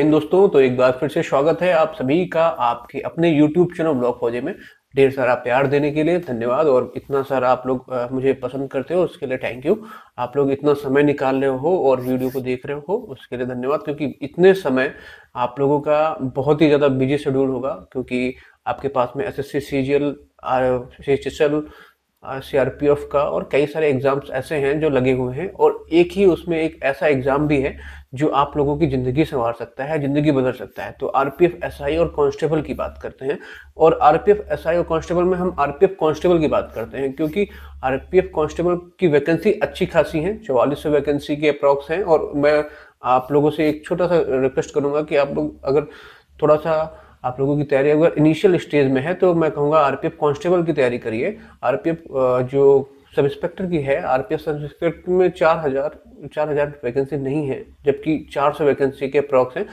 इन दोस्तों तो एक बार फिर से स्वागत है आप सभी का आपके अपने YouTube चैनल ब्लॉग फौजे में ढेर सारा प्यार देने के लिए धन्यवाद और इतना सारा आप लोग आ, मुझे पसंद करते हो उसके लिए थैंक यू आप लोग इतना समय निकाल रहे हो और वीडियो को देख रहे हो उसके लिए धन्यवाद क्योंकि इतने समय आप लोगों का बहुत ही ज़्यादा बिजी शेड्यूल होगा क्योंकि आपके पास में S S C C G L CRPF का और कई सारे एग्जाम्स ऐसे हैं जो लगे हुए हैं और एक ही उसमें एक ऐसा एग्जाम भी है जो आप लोगों की ज़िंदगी संवार सकता है ज़िंदगी बदल सकता है तो R P F S I और कांस्टेबल की बात करते हैं और R P F S I और कांस्टेबल में हम आर पी एफ कांस्टेबल की बात करते हैं क्योंकि आर पी एफ कांस्टेबल की वैकेंसी अच्छी खासी है चौवालीस सौ वैकेंसी के अप्रॉक्स हैं और मैं आप लोगों से एक छोटा सा रिक्वेस्ट करूँगा कि आप लोग अगर थोड़ा सा आप लोगों की तैयारी अगर इनिशियल स्टेज में है तो मैं कहूँगा आरपीएफ कांस्टेबल की तैयारी करिए आरपीएफ जो सब इंस्पेक्टर की है आर आरपीएफ सब इंस्पेक्टर में चार हजार चार हजार वैकेंसी नहीं है जबकि चार सौ वैकेंसी के अप्रॉक्स है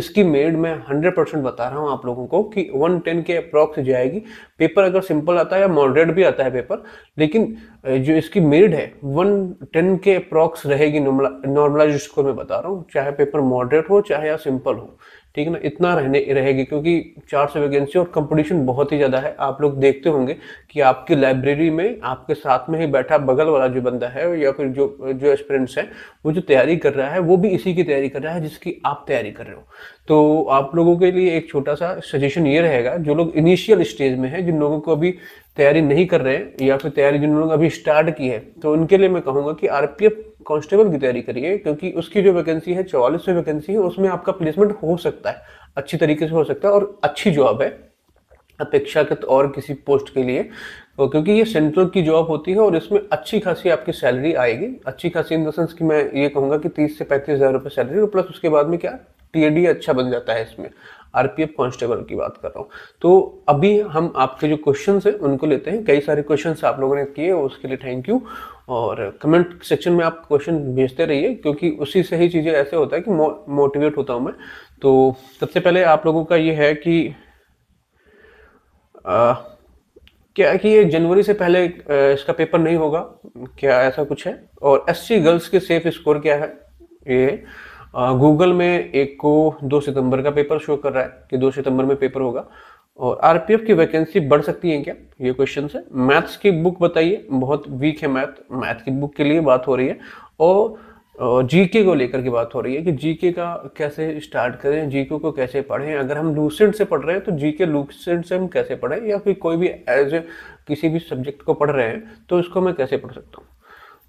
इसकी मेड मैं हंड्रेड परसेंट बता रहा हूँ आप लोगों को कि वन टेन के अप्रॉक्स जाएगी पेपर अगर सिंपल आता है या मॉडरेट भी आता है पेपर लेकिन जो इसकी मेरिट है वन टेन के अप्रॉक्स रहेगी नॉर्मलाइज स्कोर में बता रहा हूँ चाहे पेपर मॉडरेट हो चाहे या सिंपल हो ठीक है ना इतना रहने रहेगी क्योंकि चार सौ वैकेंसी और कंपटीशन बहुत ही ज़्यादा है आप लोग देखते होंगे कि आपकी लाइब्रेरी में आपके साथ में ही बैठा बगल वाला जो बंदा है या फिर जो जो एक्सपेरेंट्स है वो जो तैयारी कर रहा है वो भी इसी की तैयारी कर रहा है जिसकी आप तैयारी कर रहे हो तो आप लोगों के लिए एक छोटा सा सजेशन ये रहेगा जो लोग इनिशियल स्टेज में है जिन लोगों को अभी तैयारी नहीं कर रहे हैं या फिर तैयारी जिन्होंने अभी स्टार्ट की है तो उनके लिए मैं कहूँगा कि एफ कांस्टेबल की तैयारी करिए क्योंकि उसकी जो वैकेंसी है चौवालीसवीं वैकेंसी है उसमें आपका प्लेसमेंट हो सकता है अच्छी तरीके से हो सकता है और अच्छी जॉब है अपेक्षाकृत और किसी पोस्ट के लिए तो क्योंकि ये सेंट्रल की जॉब होती है और इसमें अच्छी खासी आपकी सैलरी आएगी अच्छी खासी इन द सेंस कि मैं ये कहूँगा कि तीस से पैंतीस हज़ार रुपये सैलरी और प्लस उसके बाद में क्या टीएडी अच्छा बन जाता है इसमें आरपीएफ कांस्टेबल की बात कर रहा हूँ तो अभी हम आपके जो क्वेश्चन है उनको लेते हैं कई सारे क्वेश्चन आप लोगों ने किए उसके लिए थैंक यू और कमेंट सेक्शन में आप क्वेश्चन भेजते रहिए क्योंकि उसी से ही चीज़ें ऐसे होता है कि मो, मोटिवेट होता हूँ मैं तो सबसे पहले आप लोगों का ये है कि आ, क्या कि ये जनवरी से पहले इसका पेपर नहीं होगा क्या ऐसा कुछ है और एससी गर्ल्स के सेफ स्कोर क्या है ये है। गूगल में एक को दो सितंबर का पेपर शो कर रहा है कि दो सितंबर में पेपर होगा और आरपीएफ की वैकेंसी बढ़ सकती है क्या ये क्वेश्चन है मैथ्स की बुक बताइए बहुत वीक है मैथ मैथ की बुक के लिए बात हो रही है और जीके को लेकर के बात हो रही है कि जीके का कैसे स्टार्ट करें जीके को कैसे पढ़ें अगर हम लूसेंट से पढ़ रहे हैं तो जीके लूसेंट से हम कैसे पढ़ें या फिर कोई भी एज ए किसी भी सब्जेक्ट को पढ़ रहे हैं तो इसको मैं कैसे पढ़ सकता हूँ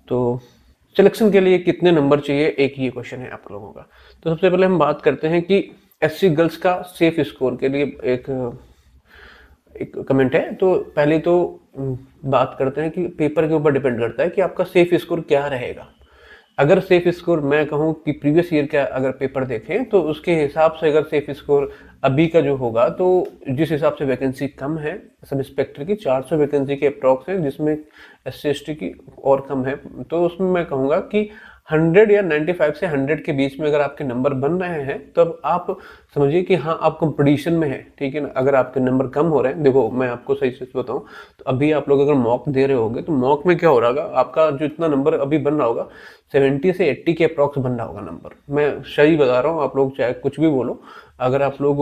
तो सिलेक्शन के लिए कितने नंबर चाहिए एक ही क्वेश्चन है आप लोगों का तो सबसे पहले हम बात करते हैं कि एस गर्ल्स का सेफ स्कोर के लिए एक एक कमेंट है तो पहले तो हम्म, बात करते हैं कि पेपर के ऊपर डिपेंड करता है कि आपका सेफ स्कोर क्या रहेगा अगर सेफ स्कोर मैं कहूँ कि प्रीवियस ईयर का अगर पेपर देखें तो उसके हिसाब से अगर सेफ स्कोर अभी का जो होगा तो जिस हिसाब से वैकेंसी कम है सब इंस्पेक्टर की 400 वैकेंसी के अप्रॉक्स है जिसमें एस सी की और कम है तो उसमें मैं कहूँगा कि 100 या 95 से 100 के बीच में अगर आपके नंबर बन रहे हैं तो आप समझिए कि हाँ आप कंपटीशन में है ठीक है ना अगर आपके नंबर कम हो रहे हैं देखो मैं आपको सही से बताऊं तो अभी आप लोग अगर मॉक दे रहे होगे तो मॉक में क्या हो रहा होगा आपका जो इतना नंबर अभी बन रहा होगा 70 से 80 के अप्रॉक्स बन रहा होगा नंबर मैं सही बता रहा हूँ आप लोग चाहे कुछ भी बोलो अगर आप लोग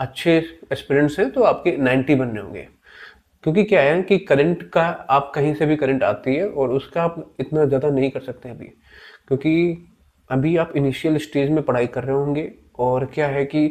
अच्छे एक्सपीरियंस हैं तो आपके नाइन्टी बनने होंगे क्योंकि क्या है कि करंट का आप कहीं से भी करंट आती है और उसका आप इतना ज़्यादा नहीं कर सकते अभी क्योंकि अभी आप इनिशियल स्टेज में पढ़ाई कर रहे होंगे और क्या है कि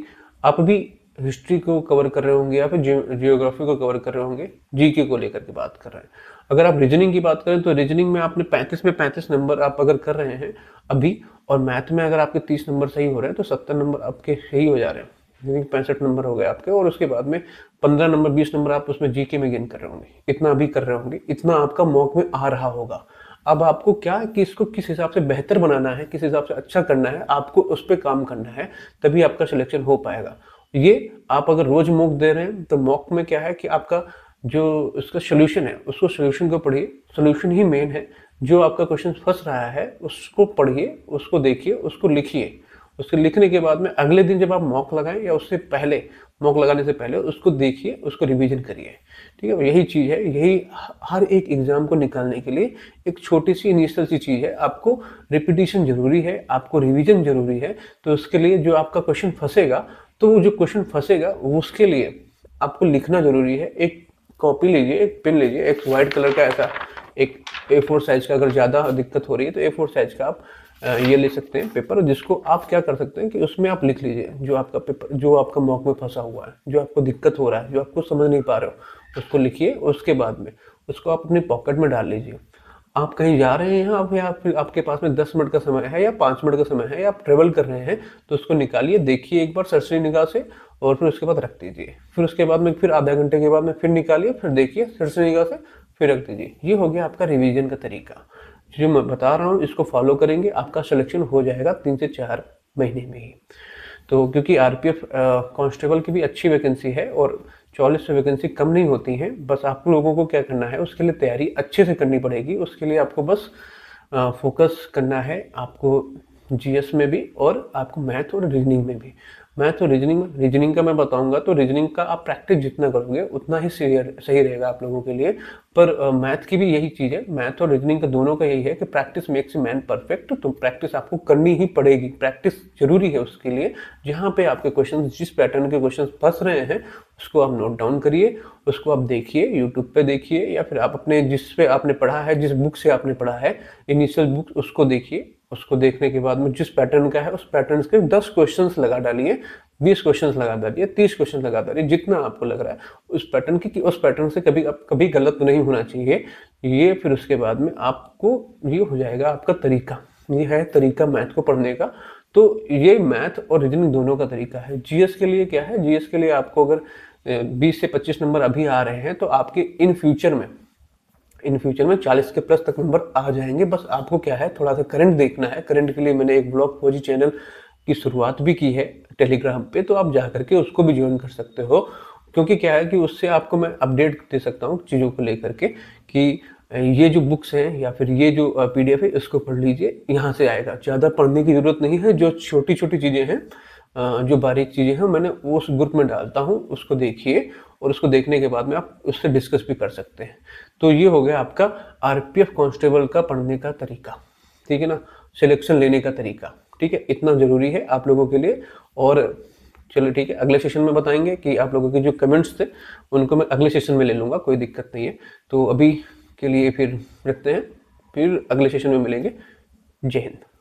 आप भी हिस्ट्री को कवर कर रहे होंगे या फिर जियोग्राफी को कवर कर रहे होंगे जीके को लेकर के बात कर रहे हैं अगर आप रीजनिंग की बात करें तो रीजनिंग में आपने 35 में 35 नंबर आप अगर कर रहे हैं अभी और मैथ में अगर आपके 30 नंबर सही हो रहे हैं तो 70 नंबर आपके सही हो जा रहे हैं थिंक पैंसठ नंबर हो गए आपके और उसके बाद में पंद्रह नंबर बीस नंबर आप उसमें जीके में गेन कर रहे होंगे इतना अभी कर रहे होंगे इतना आपका मॉक में आ रहा होगा अब आपको क्या कि इसको किस हिसाब से बेहतर बनाना है किस हिसाब से अच्छा करना है आपको उस पर काम करना है तभी आपका सिलेक्शन हो पाएगा ये आप अगर रोज मॉक दे रहे हैं तो मॉक में क्या है कि आपका जो उसका सोल्यूशन है उसको सोल्यूशन को पढ़िए सोल्यूशन ही मेन है जो आपका क्वेश्चन फंस रहा है उसको पढ़िए उसको देखिए उसको लिखिए उसके लिखने के बाद में अगले दिन जब आप मॉक लगाएं या उससे पहले मॉक लगाने से पहले उसको देखिए उसको रिवीजन करिए ठीक है यही चीज़ है यही हर एक एग्ज़ाम को निकालने के लिए एक छोटी सी इनिशियल सी चीज़ है आपको रिपीटिशन ज़रूरी है आपको रिवीजन ज़रूरी है तो उसके लिए जो आपका क्वेश्चन फंसेगा तो वो जो क्वेश्चन फंसेगा उसके लिए आपको लिखना ज़रूरी है एक कॉपी लीजिए एक पेन लीजिए एक वाइट कलर का ऐसा एक ए फोर साइज का अगर ज़्यादा दिक्कत हो रही है तो ए फोर साइज का आप ये ले सकते हैं पेपर जिसको आप क्या कर सकते हैं कि उसमें आप लिख लीजिए जो आपका पेपर जो आपका मॉक में फंसा हुआ है जो आपको दिक्कत हो रहा है जो आपको समझ नहीं पा रहे हो उसको लिखिए उसके बाद में उसको आप अपने पॉकेट में डाल लीजिए आप कहीं जा रहे हैं आप या फिर आपके पास में दस मिनट का समय है या पाँच मिनट का समय है या आप ट्रेवल कर रहे हैं तो उसको निकालिए देखिए एक बार सरसरी निगाह से और फिर उसके बाद रख दीजिए फिर उसके बाद में फिर आधा घंटे के बाद में फिर निकालिए फिर देखिए सरसरी निगाह से फिर रख दीजिए ये हो गया आपका रिविजन का तरीका जो मैं बता रहा हूँ इसको फॉलो करेंगे आपका सिलेक्शन हो जाएगा तीन से चार महीने में ही तो क्योंकि आरपीएफ कांस्टेबल की भी अच्छी वैकेंसी है और चौलीस सौ वैकेंसी कम नहीं होती हैं बस आप लोगों को क्या करना है उसके लिए तैयारी अच्छे से करनी पड़ेगी उसके लिए आपको बस फोकस करना है आपको जीएस में भी और आपको मैथ और रीजनिंग में भी मैथ और रीजनिंग रीजनिंग का मैं बताऊंगा तो रीजनिंग का आप प्रैक्टिस जितना करोगे उतना ही सही सही रहेगा आप लोगों के लिए पर मैथ uh, की भी यही चीज़ है मैथ और रीजनिंग का दोनों का यही है कि practice makes a man perfect तो प्रैक्टिस आपको करनी ही पड़ेगी प्रैक्टिस जरूरी है उसके लिए जहाँ पे आपके क्वेश्चन जिस पैटर्न के क्वेश्चन फंस रहे हैं उसको आप नोट डाउन करिए उसको आप देखिए यूट्यूब पे देखिए या फिर आप अपने जिस पे आपने पढ़ा है जिस बुक से आपने पढ़ा है इनिशियल बुक उसको देखिए उसको देखने के बाद में जिस पैटर्न का है उस पैटर्न के दस क्वेश्चन लगा डालिए बीस क्वेश्चन लगा डालिए तीस क्वेश्चन लगा डालिए जितना आपको लग रहा है उस पैटर्न की उस पैटर्न से कभी आप कभी गलत नहीं होना चाहिए ये फिर उसके बाद में आपको ये हो जाएगा आपका तरीका ये है तरीका मैथ को पढ़ने का तो ये मैथ और रीजनिंग दोनों का तरीका है जीएस के लिए क्या है जीएस के लिए आपको अगर 20 से 25 नंबर अभी आ रहे हैं तो आपके इन फ्यूचर में इन फ्यूचर में 40 के प्लस तक नंबर आ जाएंगे बस आपको क्या है थोड़ा सा करंट देखना है करंट के लिए मैंने एक ब्लॉग फौजी चैनल की शुरुआत भी की है टेलीग्राम पे तो आप जा करके उसको भी ज्वाइन कर सकते हो क्योंकि क्या है कि उससे आपको मैं अपडेट दे सकता हूँ चीज़ों को लेकर के कि ये जो बुक्स हैं या फिर ये जो पी है इसको पढ़ लीजिए यहाँ से आएगा ज़्यादा पढ़ने की ज़रूरत नहीं है जो छोटी छोटी चीज़ें हैं जो बारीक चीज़ें हैं मैंने उस ग्रुप में डालता हूँ उसको देखिए और उसको देखने के बाद में आप उससे डिस्कस भी कर सकते हैं तो ये हो गया आपका आरपीएफ कांस्टेबल का पढ़ने का तरीका ठीक है ना सिलेक्शन लेने का तरीका ठीक है इतना ज़रूरी है आप लोगों के लिए और चलो ठीक है अगले सेशन में बताएंगे कि आप लोगों के जो कमेंट्स थे उनको मैं अगले सेशन में ले लूँगा कोई दिक्कत नहीं है तो अभी के लिए फिर रखते हैं फिर अगले सेशन में मिलेंगे जय हिंद